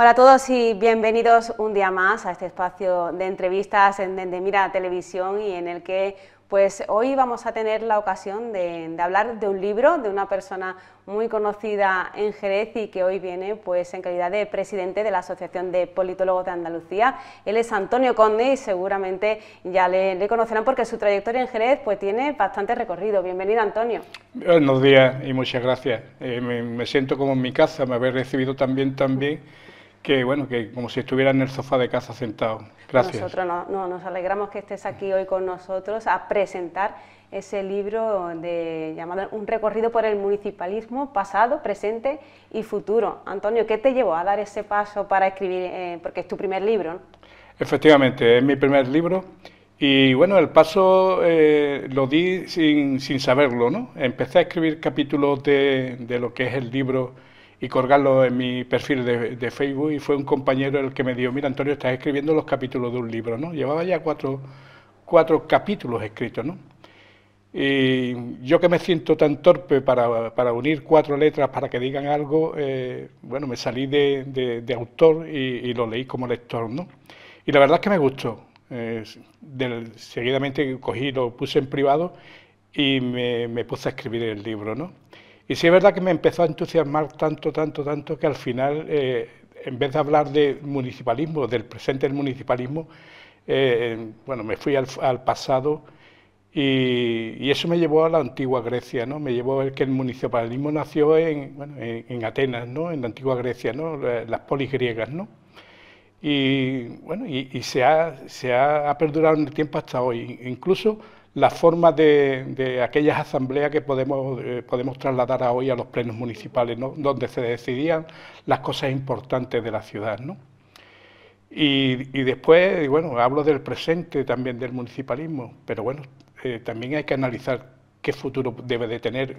Hola a todos y bienvenidos un día más a este espacio de entrevistas en mira Televisión y en el que pues hoy vamos a tener la ocasión de, hablar de un libro de una persona muy conocida en Jerez y que hoy viene pues en calidad de presidente de la Asociación de Politólogos de Andalucía. Él es Antonio Conde y seguramente ya le, conocerán porque su trayectoria en Jerez pues tiene bastante recorrido. Bienvenido Antonio. Buenos días y muchas gracias. Eh, me, siento como en mi casa, me habéis recibido también, también que bueno, que como si estuviera en el sofá de casa sentado. Gracias. Nosotros no, nos alegramos que estés aquí hoy con nosotros a presentar ese libro de, llamado Un recorrido por el municipalismo pasado, presente y futuro. Antonio, ¿qué te llevó a dar ese paso para escribir, eh, porque es tu primer libro? Efectivamente, es mi primer libro y bueno, el paso eh, lo di sin, sin, saberlo, ¿no? Empecé a escribir capítulos de, de lo que es el libro y colgarlo en mi perfil de, de, Facebook y fue un compañero el que me dijo, mira Antonio, estás escribiendo los capítulos de un libro, ¿no? Llevaba ya cuatro, cuatro capítulos escritos, ¿no? Y yo que me siento tan torpe para, para unir cuatro letras para que digan algo, eh, bueno, me salí de, de, autor y, lo leí como lector, ¿no? Y la verdad es que me gustó. del, seguidamente cogí, lo puse en privado y me, me puse a escribir el libro, ¿no? Y sí es verdad que me empezó a entusiasmar tanto, tanto, tanto que al final, eh, en vez de hablar de municipalismo, del presente del municipalismo, eh, bueno, me fui al, pasado y, eso me llevó a la antigua Grecia, ¿no? Me llevó a ver que el municipalismo nació en, bueno, en, Atenas, ¿no? En la antigua Grecia, ¿no? Las polis griegas, ¿no? Y bueno, y, se, ha, se ha perdurado en el tiempo hasta hoy. Incluso la forma de, aquellas asambleas que podemos, eh, podemos trasladar hoy a los plenos municipales, donde se decidían las cosas importantes de la ciudad. ¿no? Y, después, bueno, hablo del presente también del municipalismo, pero bueno, eh, también hay que analizar qué futuro debe de tener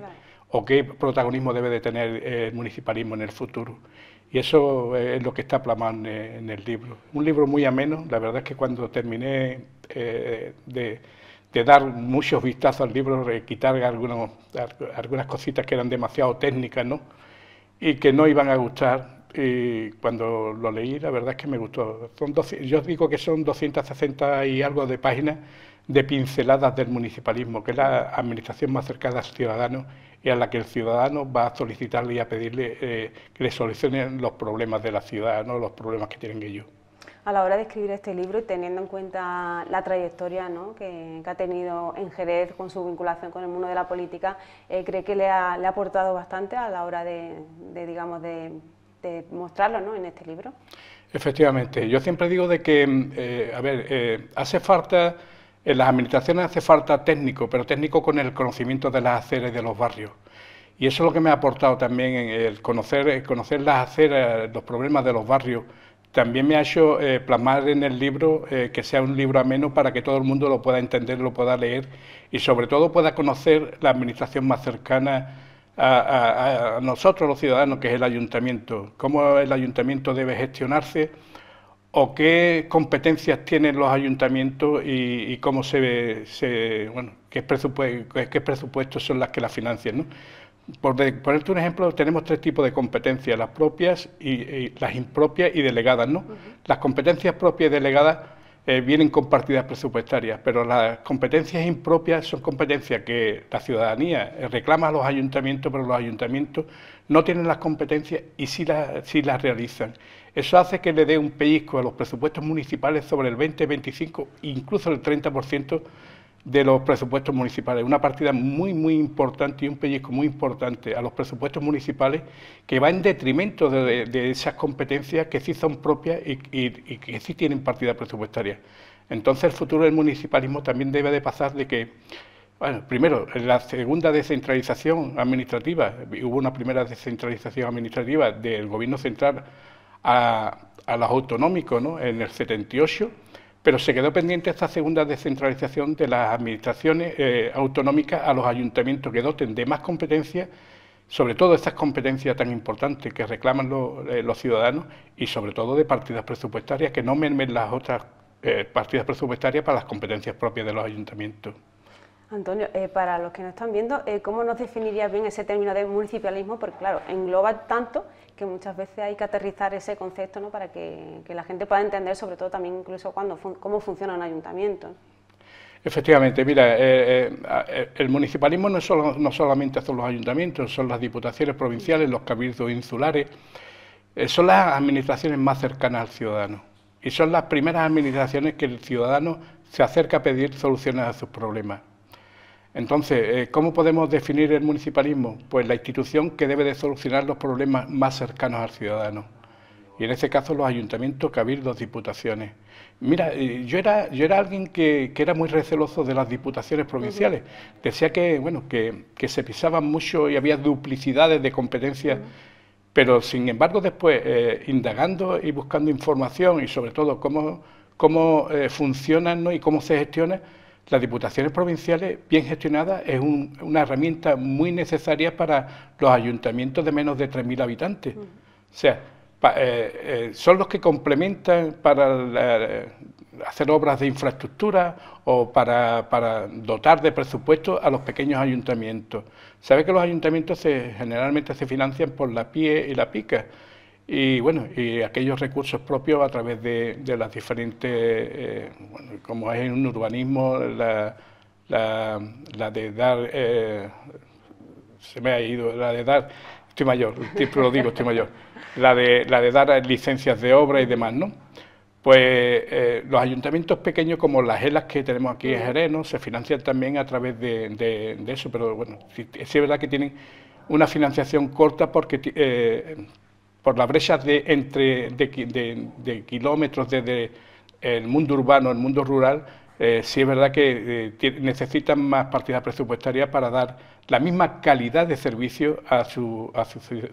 o qué protagonismo debe de tener el municipalismo en el futuro. Y eso es lo que está plasmado en el libro. Un libro muy ameno, la verdad es que cuando terminé eh, de de dar muchos vistazos al libro, quitar algunos, algunas cositas que eran demasiado técnicas ¿no? y que no iban a gustar. cuando lo leí, la verdad es que me gustó. Son dos yo digo que son 260 y algo de páginas de pinceladas del municipalismo, que es la administración más cercana al ciudadano y a la que el ciudadano va a solicitarle y a pedirle eh, que le solucionen los problemas de la ciudad, ¿no? los problemas que tienen ellos a la hora de escribir este libro y teniendo en cuenta la trayectoria que, ha tenido en Jerez con su vinculación con el mundo de la política, eh, cree que le ha, aportado bastante a la hora de, digamos, de, mostrarlo ¿no? en este libro. Efectivamente, yo siempre digo de que, mm, eh, a ver, eh, hace falta, en las administraciones hace falta técnico, pero técnico con el conocimiento de las aceras y de los barrios. Y eso es lo que me ha aportado también el conocer, conocer las aceras, los problemas de los barrios, también me ha hecho eh, plasmar en el libro eh, que sea un libro ameno para que todo el mundo lo pueda entender, lo pueda leer y sobre todo pueda conocer la administración más cercana a, nosotros los ciudadanos, que es el ayuntamiento, cómo el ayuntamiento debe gestionarse o qué competencias tienen los ayuntamientos y, cómo se, se bueno, qué, presupuestos, son las que las financian. ¿no? por ponerte un ejemplo, tenemos tres tipos de competencias, las propias, y, las impropias y delegadas. ¿no? Las competencias propias y delegadas eh, vienen con partidas presupuestarias, pero las competencias impropias son competencias que la ciudadanía eh, reclama a los ayuntamientos, pero los ayuntamientos no tienen las competencias y sí las, sí las realizan. Eso hace que le dé un pellizco a los presupuestos municipales sobre el 20, 25, incluso el 30% de los presupuestos municipales, una partida muy, muy importante y un pellizco muy importante a los presupuestos municipales que va en detrimento de, esas competencias que sí son propias y, que sí tienen partida presupuestaria. Entonces el futuro del municipalismo también debe de pasar de que, bueno, primero, la segunda descentralización administrativa, hubo una primera descentralización administrativa del gobierno central a, a los autonómicos ¿no? en el 78, pero se quedó pendiente esta segunda descentralización de las administraciones eh, autonómicas a los ayuntamientos que doten de más competencias, sobre todo estas competencias tan importantes que reclaman eh, los ciudadanos y sobre todo de partidas presupuestarias que no mermen las otras eh, partidas presupuestarias para las competencias propias de los ayuntamientos. Antonio, eh, para los que nos están viendo, eh, ¿cómo nos definirías bien ese término de municipalismo? Porque claro, engloba tanto que muchas veces hay que aterrizar ese concepto ¿no? para que, la gente pueda entender, sobre todo también incluso cuando cómo funciona un ayuntamiento. Efectivamente, mira, eh, el municipalismo no, no, solamente son los ayuntamientos, son las diputaciones provinciales, los cabildos insulares, son las administraciones más cercanas al ciudadano y son las primeras administraciones que el ciudadano se acerca a pedir soluciones a sus problemas. Entonces, eh, ¿cómo podemos definir el municipalismo? Pues la institución que debe de solucionar los problemas más cercanos al ciudadano. Y en este caso los ayuntamientos, cabildos, diputaciones. Mira, eh, yo era, yo era alguien que, que era muy receloso de las diputaciones provinciales. Decía que, bueno, que, se pisaban mucho y había duplicidades de competencias. Pero, sin embargo, después, eh, indagando y buscando información y, sobre todo, cómo, cómo funcionan y cómo se gestionan, las diputaciones provinciales, bien gestionadas, es una herramienta muy necesaria para los ayuntamientos de menos de 3.000 habitantes. O sea, eh, eh, son los que complementan para hacer obras de infraestructura o para, dotar de presupuesto a los pequeños ayuntamientos. Sabe que los ayuntamientos generalmente se financian por la PIE y la PICA y bueno, y aquellos recursos propios a través de, las diferentes, eh, bueno, como es en un urbanismo, la, de dar, eh, se me ha ido, la de dar, estoy mayor, siempre lo digo, estoy mayor, la de, la de dar licencias de obra y demás, ¿no? Pues eh, los ayuntamientos pequeños como las ELAS que tenemos aquí en Jerez, se financian también a través de, eso, pero bueno, sí, es verdad que tienen una financiación corta porque eh, por la brecha de, entre, de, kilómetros desde el mundo urbano al mundo rural, eh, sí es verdad que eh, necesitan más partidas presupuestarias para dar la misma calidad de servicio a, sus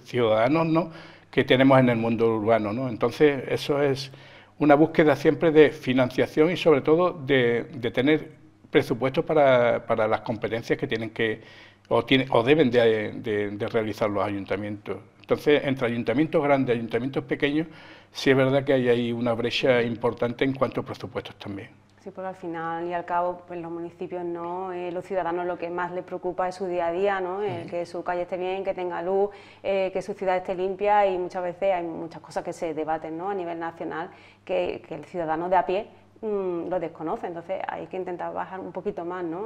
ciudadanos ¿no? que tenemos en el mundo urbano. Entonces, eso es una búsqueda siempre de financiación y sobre todo de, tener presupuestos para, para, las competencias que tienen que o, o deben de realizar los ayuntamientos. Entonces, entre ayuntamientos grandes y ayuntamientos pequeños, sí es verdad que hay ahí una brecha importante en cuanto a presupuestos también. Sí, porque al final y al cabo, pues, los municipios no, eh, los ciudadanos lo que más les preocupa es su día a día, ¿no? que su calle esté bien, que tenga luz, eh, que su ciudad esté limpia y muchas veces hay muchas cosas que se debaten, A nivel nacional, que, el ciudadano de a pie mm, lo desconoce, entonces hay que intentar bajar un poquito más, ¿no?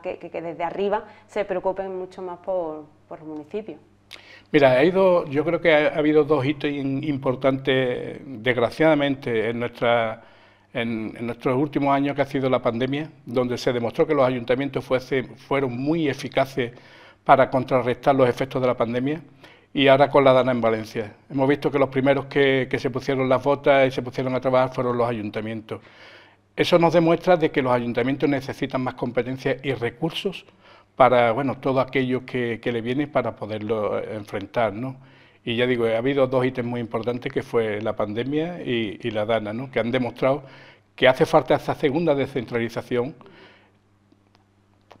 que, desde arriba se preocupen mucho más por, por los municipios. Mira, ha yo creo que ha, habido dos hitos importantes, desgraciadamente, en, nuestros últimos años, que ha sido la pandemia, donde se demostró que los ayuntamientos fuese, fueron muy eficaces para contrarrestar los efectos de la pandemia y ahora con la Dana en Valencia. Hemos visto que los primeros que, se pusieron las botas y se pusieron a trabajar fueron los ayuntamientos. Eso nos demuestra de que los ayuntamientos necesitan más competencias y recursos para bueno, todo aquello que, le viene para poderlo eh, enfrentar. ¿no? Y ya digo, ha habido dos ítems muy importantes que fue la pandemia y, la DANA, ¿no? que han demostrado que hace falta esa segunda descentralización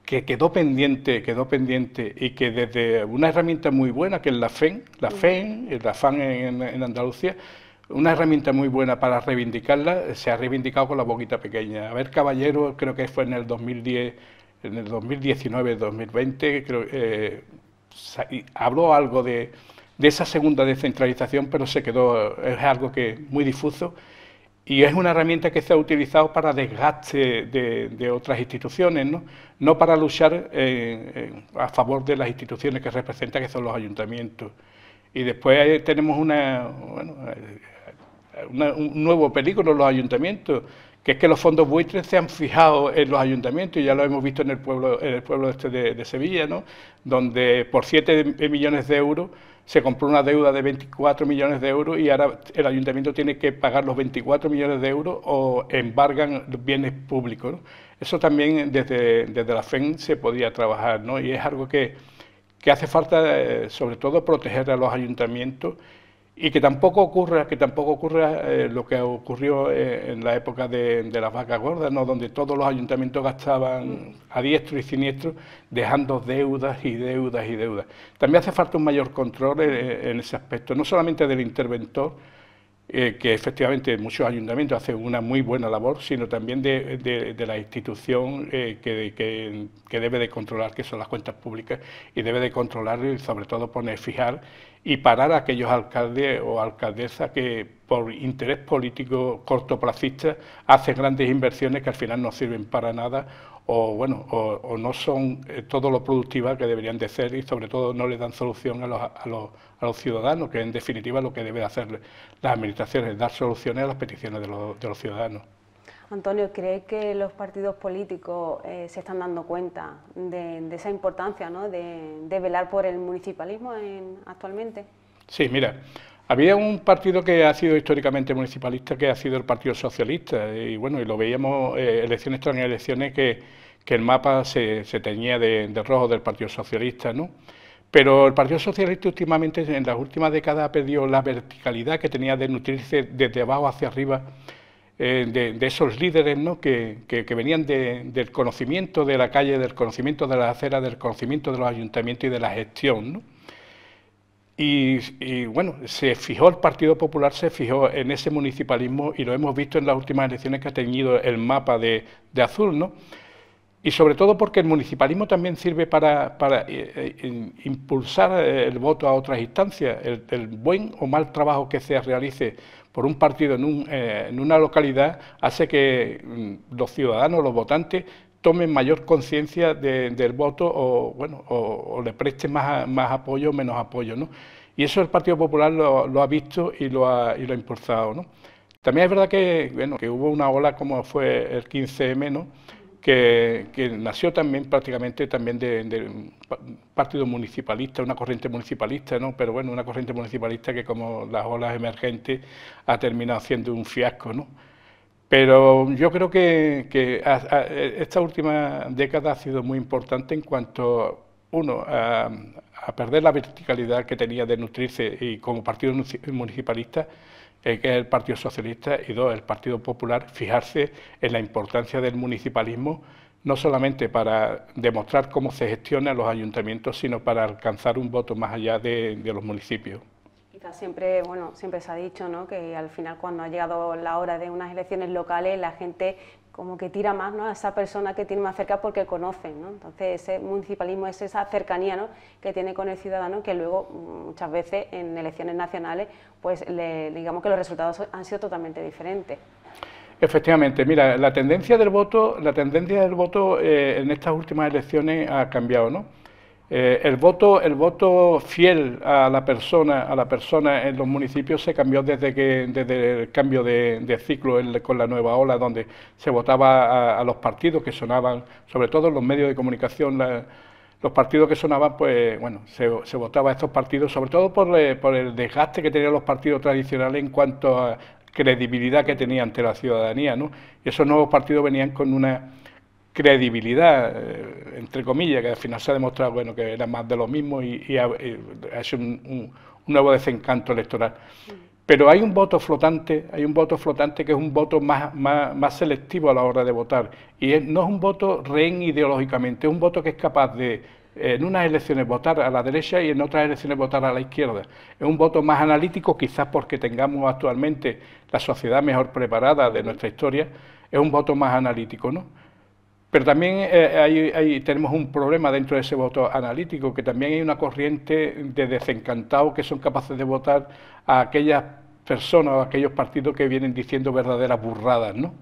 que quedó pendiente, quedó pendiente y que desde una herramienta muy buena que es la FEN, la FEN, eh, la FAN en, en Andalucía, una herramienta muy buena para reivindicarla, se ha reivindicado con la boquita pequeña. A ver, Caballero, creo que fue en el 2010 en el 2019-2020, eh, habló algo de, esa segunda descentralización, pero se quedó, es algo que muy difuso y es una herramienta que se ha utilizado para desgaste de, otras instituciones, ¿no? para luchar eh, eh, a favor de las instituciones que representan, que son los ayuntamientos. Y después tenemos una, un nuevo peligro, los ayuntamientos que es que los fondos buitres se han fijado en los ayuntamientos, y ya lo hemos visto en el pueblo, en el pueblo este de, Sevilla, ¿no? donde por 7 millones de euros se compró una deuda de 24 millones de euros y ahora el ayuntamiento tiene que pagar los 24 millones de euros o embargan bienes públicos. Eso también desde, desde la FEN se podía trabajar ¿no? y es algo que, que hace falta eh, sobre todo proteger a los ayuntamientos y que tampoco ocurra, que tampoco ocurra eh, lo que ocurrió eh, en la época de, las vacas gordas, ¿no? donde todos los ayuntamientos gastaban a diestro y siniestro, dejando deudas y deudas y deudas. También hace falta un mayor control eh, en ese aspecto, no solamente del interventor, que efectivamente muchos ayuntamientos hacen una muy buena labor, sino también de, la institución que, que debe de controlar, que son las cuentas públicas, y debe de controlar y sobre todo poner, fijar y parar a aquellos alcaldes o alcaldesas que por interés político cortoplacista hacen grandes inversiones que al final no sirven para nada o bueno o, no son eh, todo lo productivas que deberían de ser y sobre todo no le dan solución a los, a los, ciudadanos, que en definitiva lo que deben hacer las administraciones, dar soluciones a las peticiones de los, de los ciudadanos. Antonio, ¿crees que los partidos políticos eh, se están dando cuenta de, esa importancia ¿no? de, velar por el municipalismo en, actualmente? Sí, mira, había un partido que ha sido históricamente municipalista, que ha sido el Partido Socialista, y bueno, y lo veíamos eh, elecciones tras elecciones que, el mapa se, teñía de, rojo del Partido Socialista, ¿no? Pero el Partido Socialista últimamente, en las últimas décadas, ha perdido la verticalidad que tenía de nutrirse desde abajo hacia arriba eh, de, esos líderes que, venían del conocimiento de la calle, del conocimiento de las aceras, del conocimiento de los ayuntamientos y de la gestión. Y, y, bueno, se fijó el Partido Popular, se fijó en ese municipalismo y lo hemos visto en las últimas elecciones que ha teñido el mapa de, de azul, Y sobre todo porque el municipalismo también sirve para, eh, eh, impulsar el voto a otras instancias. el buen o mal trabajo que se realice por un partido eh, en, una localidad hace que mm, los ciudadanos, los votantes, tomen mayor conciencia del voto o, bueno, o, le presten más, apoyo o menos apoyo. ¿no? Y eso el Partido Popular lo, ha visto y lo ha, y lo ha impulsado. ¿no? También es verdad que, bueno, que hubo una ola como fue el 15M, ¿no? que, nació también prácticamente también de, de, un partido municipalista, una corriente municipalista, ¿no? pero bueno, una corriente municipalista que como las olas emergentes ha terminado siendo un fiasco. ¿no? Pero yo creo que, que esta última década ha sido muy importante en cuanto, uno, a, a perder la verticalidad que tenía de nutrirse y como partido municipalista, que es el Partido Socialista, y dos, el Partido Popular, fijarse en la importancia del municipalismo, no solamente para demostrar cómo se gestionan los ayuntamientos, sino para alcanzar un voto más allá de, de los municipios siempre, bueno, siempre se ha dicho ¿no? que al final cuando ha llegado la hora de unas elecciones locales la gente como que tira más ¿no? a esa persona que tiene más cerca porque conocen. ¿no? Entonces, ese municipalismo es esa cercanía ¿no? que tiene con el ciudadano que luego mm, muchas veces en elecciones nacionales, pues digamos que los resultados han sido totalmente diferentes. Efectivamente, mira, la tendencia del voto, la tendencia del voto eh, en estas últimas elecciones ha cambiado, ¿no? Eh, el, voto, el voto fiel a la persona, a la persona en los municipios se cambió desde que desde el cambio de, ciclo con la nueva ola, donde se votaba a, los partidos que sonaban, sobre todo en los medios de comunicación, los partidos que sonaban, pues bueno, se, votaba a estos partidos, sobre todo eh, por, el desgaste que tenían los partidos tradicionales en cuanto a credibilidad que tenían ante la ciudadanía, ¿no? Y esos nuevos partidos venían con una credibilidad, eh, entre comillas, que al final se ha demostrado bueno, que era más de lo mismo y, ha, hecho eh, un, nuevo desencanto electoral. Pero hay un voto flotante, hay un voto flotante que es un voto más, más, selectivo a la hora de votar. Y no es un voto rehén ideológicamente, es un voto que es capaz de en unas elecciones votar a la derecha y en otras elecciones votar a la izquierda. Es un voto más analítico, quizás porque tengamos actualmente la sociedad mejor preparada de nuestra historia, es un voto más analítico, ¿no? Pero también eh, tenemos un problema dentro de ese voto analítico, que también hay una corriente de desencantados que son capaces de votar a aquellas personas o a aquellos partidos que vienen diciendo verdaderas burradas, ¿no?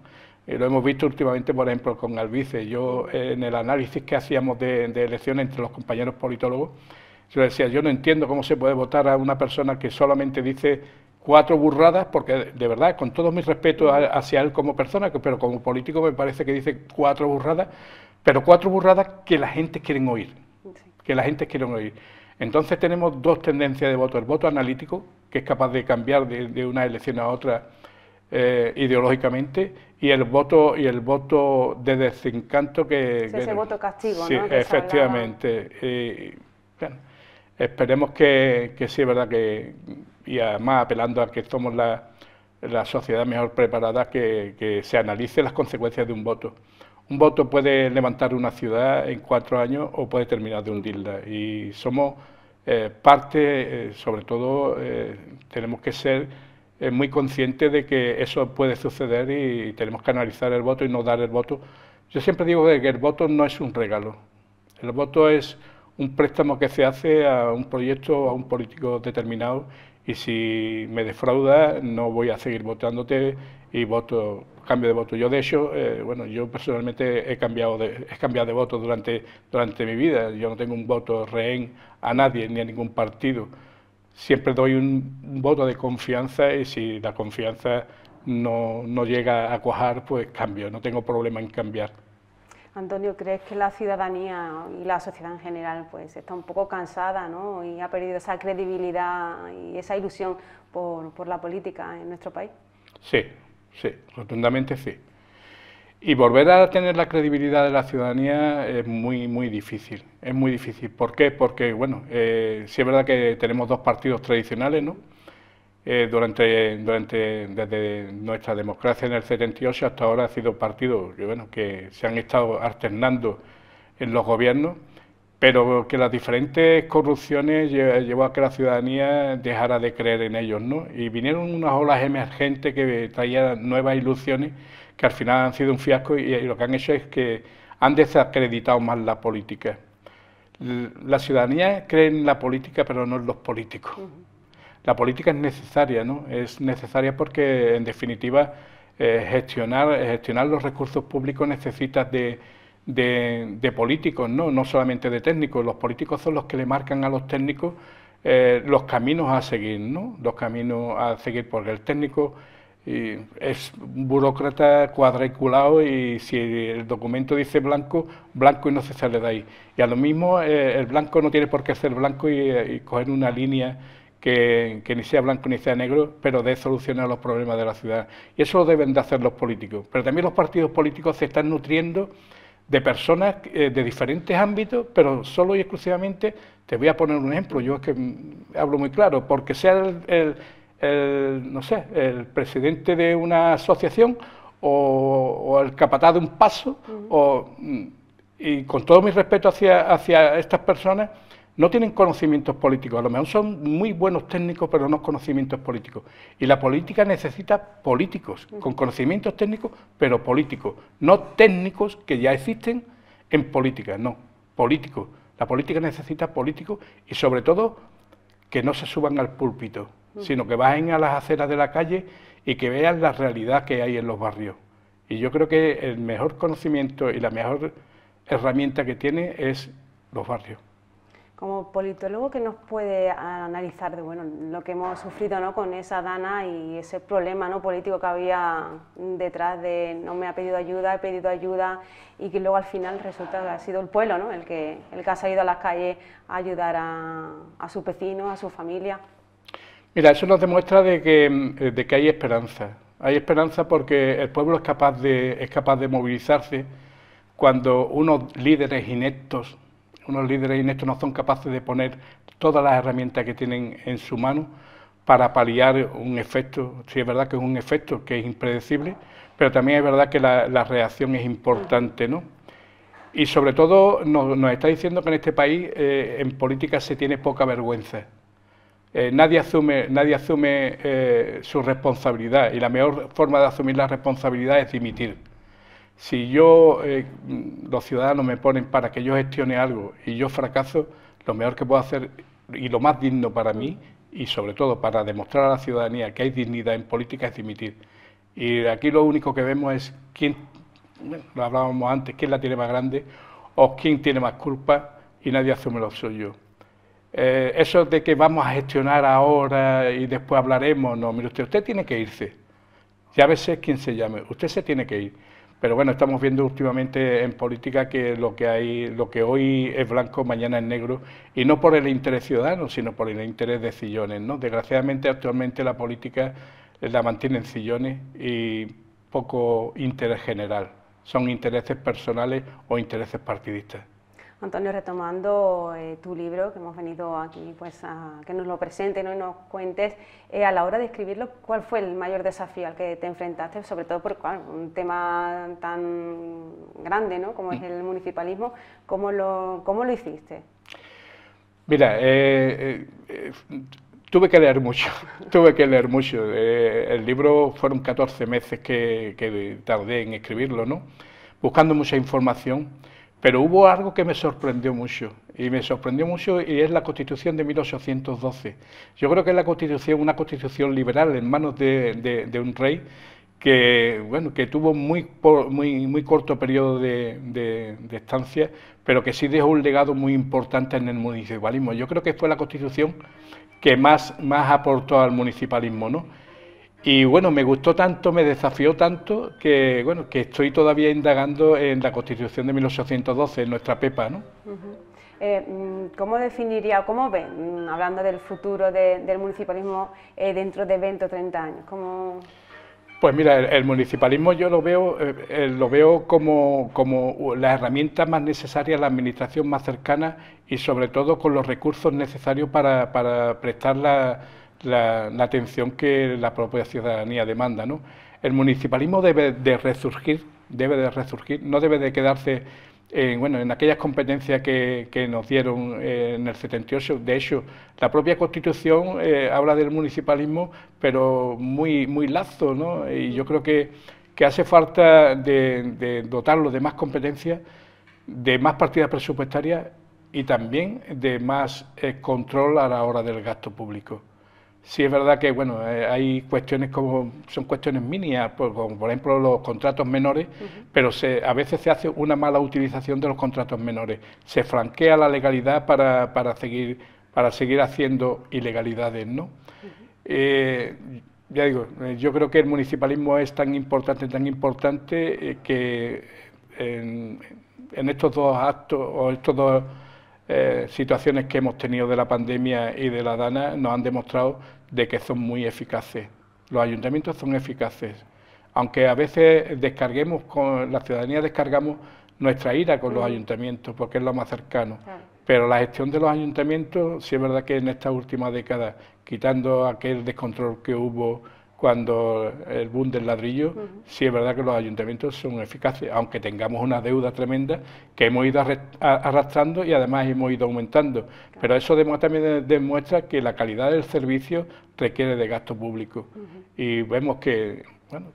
Eh, lo hemos visto últimamente, por ejemplo, con Albice. Yo, eh, en el análisis que hacíamos de, de elecciones entre los compañeros politólogos, yo decía, yo no entiendo cómo se puede votar a una persona que solamente dice cuatro burradas, porque de verdad, con todo mi respeto hacia él como persona, pero como político me parece que dice cuatro burradas, pero cuatro burradas que la gente quiere oír, que la gente quiere oír. Entonces tenemos dos tendencias de voto, el voto analítico, que es capaz de cambiar de, una elección a otra eh, ideológicamente, y el voto y el voto de desencanto que... ese voto castigo, sí, efectivamente. esperemos que, que sí, es verdad que y además apelando a que somos la, la sociedad mejor preparada que, que, se analice las consecuencias de un voto. Un voto puede levantar una ciudad en cuatro años o puede terminar de hundirla y somos eh, parte, eh, sobre todo, eh, tenemos que ser muy conscientes de que eso puede suceder y tenemos que analizar el voto y no dar el voto. Yo siempre digo que el voto no es un regalo, el voto es un préstamo que se hace a un proyecto, a un político determinado y si me defrauda no voy a seguir votándote y voto cambio de voto. Yo de hecho, eh, bueno, yo personalmente he cambiado de, he de voto durante, durante mi vida. Yo no tengo un voto rehén a nadie ni a ningún partido. Siempre doy un, voto de confianza y si la confianza no, llega a cuajar, pues cambio. No tengo problema en cambiar. Antonio, ¿crees que la ciudadanía y la sociedad en general pues está un poco cansada ¿no? y ha perdido esa credibilidad y esa ilusión por, la política en nuestro país? Sí, sí, rotundamente sí. Y volver a tener la credibilidad de la ciudadanía es muy, muy difícil. Es muy difícil. ¿Por qué? Porque, bueno, eh, sí es verdad que tenemos dos partidos tradicionales, ¿no? Eh, durante, durante, desde nuestra democracia en el 78 hasta ahora ha sido partido bueno, que se han estado alternando en los gobiernos, pero que las diferentes corrupciones llevó a que la ciudadanía dejara de creer en ellos. ¿no? Y vinieron unas olas emergentes que traían nuevas ilusiones que al final han sido un fiasco y, lo que han hecho es que han desacreditado más la política. La ciudadanía cree en la política, pero no en los políticos la política es necesaria, ¿no? Es necesaria porque, en definitiva, eh, gestionar, gestionar los recursos públicos necesita de, de, políticos, ¿no? No solamente de técnicos. Los políticos son los que le marcan a los técnicos eh, los caminos a seguir, ¿no? Los caminos a seguir, porque el técnico... es burócrata cuadriculado y si el documento dice blanco, blanco y no se sale de ahí. Y a lo mismo eh, el blanco no tiene por qué ser blanco y, y coger una línea que, ni sea blanco ni sea negro, pero de solucionar los problemas de la ciudad. Y eso lo deben de hacer los políticos. Pero también los partidos políticos se están nutriendo de personas eh, de diferentes ámbitos, pero solo y exclusivamente, te voy a poner un ejemplo, yo es que mm, hablo muy claro, porque sea el, no sé, el presidente de una asociación o, el capataz de un paso, mm, y con todo mi respeto hacia, hacia estas personas, no tienen conocimientos políticos, a lo mejor son muy buenos técnicos, pero no conocimientos políticos. Y la política necesita políticos, con conocimientos técnicos, pero políticos, no técnicos que ya existen en política, no, políticos. La política necesita políticos y sobre todo que no se suban al púlpito, sino que bajen a las aceras de la calle y que vean la realidad que hay en los barrios. Y yo creo que el mejor conocimiento y la mejor herramienta que tiene es los barrios como politólogo que nos puede analizar de bueno, lo que hemos sufrido ¿no? con esa dana y ese problema ¿no? político que había detrás de no me ha pedido ayuda, he pedido ayuda y que luego al final resulta que ha sido el pueblo el, que, el que ha salido a las calles a ayudar a, a sus vecinos, a su familia? Mira, eso nos demuestra de que, hay esperanza. Hay esperanza porque el pueblo es capaz de, es capaz de movilizarse cuando unos líderes ineptos unos líderes inestos no son capaces de poner todas las herramientas que tienen en su mano para paliar un efecto. Sí, es verdad que es un efecto que es impredecible, pero también es verdad que la, reacción es importante, ¿no? Y sobre todo nos, está diciendo que en este país eh, en política se tiene poca vergüenza. Eh, nadie asume, nadie asume eh, su responsabilidad y la mejor forma de asumir la responsabilidad es dimitir. Si yo, eh, mm, los ciudadanos me ponen para que yo gestione algo y yo fracaso, lo mejor que puedo hacer y lo más digno para mí y sobre todo para demostrar a la ciudadanía que hay dignidad en política es dimitir. Y aquí lo único que vemos es quién, lo hablábamos antes, quién la tiene más grande o quién tiene más culpa y nadie asume lo suyo. Eh, eso de que vamos a gestionar ahora y después hablaremos, no, mire usted, usted tiene que irse. Ya veces quién se llame, usted se tiene que ir. Pero bueno, estamos viendo últimamente en política que lo que hay, lo que hoy es blanco, mañana es negro, y no por el interés ciudadano, sino por el interés de sillones. ¿no? Desgraciadamente actualmente la política la mantienen sillones y poco interés general. Son intereses personales o intereses partidistas. Antonio, retomando eh, tu libro, que hemos venido aquí pues, a que nos lo presentes, ¿no? y nos cuentes, eh, a la hora de escribirlo, ¿cuál fue el mayor desafío al que te enfrentaste? Sobre todo por un tema tan grande ¿no? como es mm. el municipalismo, ¿cómo lo, cómo lo hiciste? Mira, eh, eh tuve que leer mucho, tuve que leer mucho. el libro fueron 14 meses que, que tardé en escribirlo, ¿no? buscando mucha información pero hubo algo que me sorprendió mucho, y me sorprendió mucho, y es la Constitución de 1812. Yo creo que es la Constitución, una Constitución liberal en manos de, un rey que, bueno, que tuvo muy, muy, muy corto periodo de, estancia, pero que sí dejó un legado muy importante en el municipalismo. Yo creo que fue la Constitución que más, más aportó al municipalismo, ¿no? Y bueno, me gustó tanto, me desafió tanto, que bueno, que estoy todavía indagando en la Constitución de 1812, en nuestra PEPA, ¿no? Eh, mm, ¿Cómo definiría, o cómo ven, mm, hablando del futuro del municipalismo eh, dentro de 20 o 30 años? Pues mira, el, municipalismo yo lo veo, eh, lo veo como, como la herramienta más necesaria, la administración más cercana y sobre todo con los recursos necesarios para, para prestar la la, atención que la propia ciudadanía demanda. ¿no? El municipalismo debe de resurgir, debe de resurgir, no debe de quedarse ...en, bueno, en aquellas competencias que, nos dieron eh, en el 78. De hecho, la propia Constitución eh, habla del municipalismo, pero muy, muy lazo, ¿no? Y yo creo que, hace falta de, dotarlo de más competencias, de más partidas presupuestarias y también de más eh, control a la hora del gasto público. Sí, es verdad que bueno, eh, hay cuestiones como son cuestiones minias, por, pues, como por ejemplo los contratos menores, pero se, a veces se hace una mala utilización de los contratos menores. Se franquea la legalidad para, para seguir para seguir haciendo ilegalidades, ¿no? Eh, ya digo, eh, yo creo que el municipalismo es tan importante, tan importante que en, estos dos actos o estos dos situaciones que hemos tenido de la pandemia y de la dana nos han demostrado de que son muy eficaces. Los ayuntamientos son eficaces. Aunque a veces descarguemos, con la ciudadanía descargamos nuestra ira con los ayuntamientos, porque es lo más cercano. Pero la gestión de los ayuntamientos, sí es verdad que en estas últimas décadas... quitando aquel descontrol que hubo cuando el boom del ladrillo, sí es verdad que los ayuntamientos son eficaces, aunque tengamos una deuda tremenda que hemos ido arrastrando y además hemos ido aumentando. Pero eso también demuestra que la calidad del servicio requiere de gasto público. Y vemos que,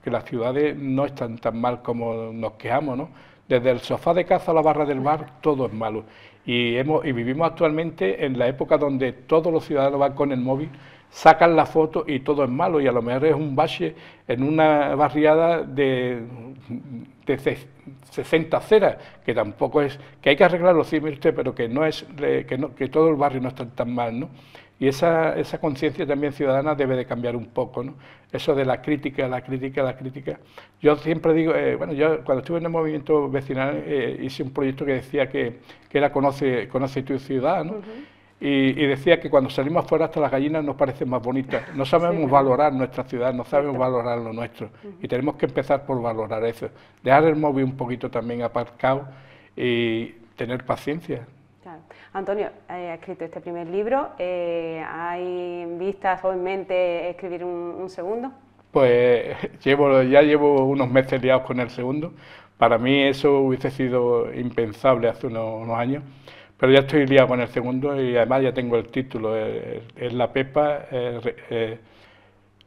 que las ciudades no están tan mal como nos quejamos, ¿no? Desde el sofá de casa a la barra del bar, todo es malo. Y, y vivimos actualmente en la época donde todos los ciudadanos van con el móvil sacan la foto y todo es malo y a lo mejor es un bache en una barriada de, de 60 aceras, que tampoco es, que hay que arreglar los mire pero que no es, que, todo el barrio no está tan mal, Y esa, conciencia también ciudadana debe de cambiar un poco, Eso de la crítica, la crítica, la crítica. Yo siempre digo, eh, bueno, yo cuando estuve en el movimiento vecinal eh, hice un proyecto que decía que, que era Conoce, conoce tu ciudad, ¿no? Y, decía que cuando salimos afuera hasta las gallinas nos parecen más bonitas. No sabemos valorar nuestra ciudad, no sabemos valorar lo nuestro. Y tenemos que empezar por valorar eso. Dejar el móvil un poquito también aparcado y tener paciencia. Antonio, eh, ha escrito este primer libro. Eh, ¿Hay vistas o en mente escribir un, segundo? Pues llevo, ya llevo unos meses liados con el segundo. Para mí eso hubiese sido impensable hace unos años pero ya estoy liado con el segundo y además ya tengo el título, eh, es, La Pepa, eh,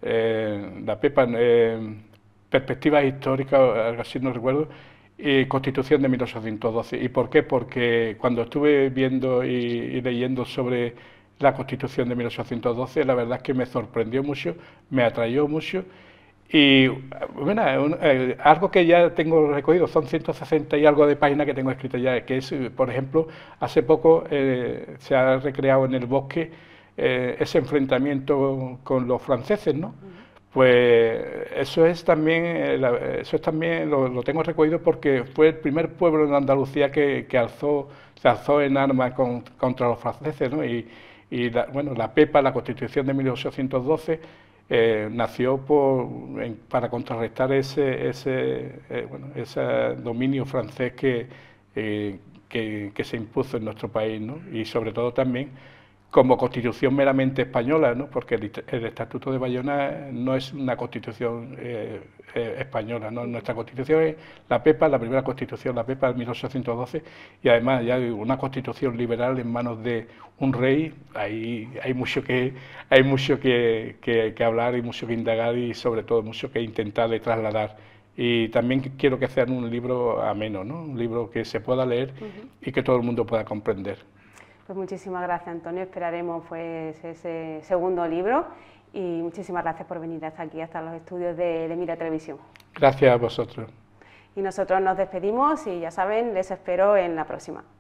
eh, La Pepa, Perspectivas Históricas, algo así no recuerdo, y Constitución de 1812. ¿Y por qué? Porque cuando estuve viendo y, leyendo sobre la Constitución de 1812, la verdad es que me sorprendió mucho, me atrayó mucho y bueno, eh, algo que ya tengo recogido, son 160 y algo de páginas que tengo escritas ya, que es, por ejemplo, hace poco eh, se ha recreado en el bosque eh, ese enfrentamiento con los franceses, ¿no? Pues eso es también, eso también lo, tengo recogido porque fue el primer pueblo en Andalucía que, que alzó, se alzó en armas contra los franceses, ¿no? Y, bueno, la PEPA, la Constitución de 1812, eh, nació para contrarrestar ese, eh, dominio francés eh, que, se impuso en nuestro país, y sobre todo también como constitución meramente española, ¿no? porque el, Estatuto de Bayona no es una constitución eh, eh, española, ¿no? nuestra constitución es la PEPA, la primera constitución, la PEPA del 1812, y además ya una constitución liberal en manos de un rey, ahí hay mucho que, hay mucho que, hablar y mucho que indagar y sobre todo mucho que intentar de trasladar y también quiero que sean un libro ameno, un libro que se pueda leer y que todo el mundo pueda comprender. Pues muchísimas gracias, Antonio. Esperaremos pues, ese segundo libro y muchísimas gracias por venir hasta aquí, hasta los estudios de, de Mira Televisión. Gracias a vosotros. Y nosotros nos despedimos y ya saben, les espero en la próxima.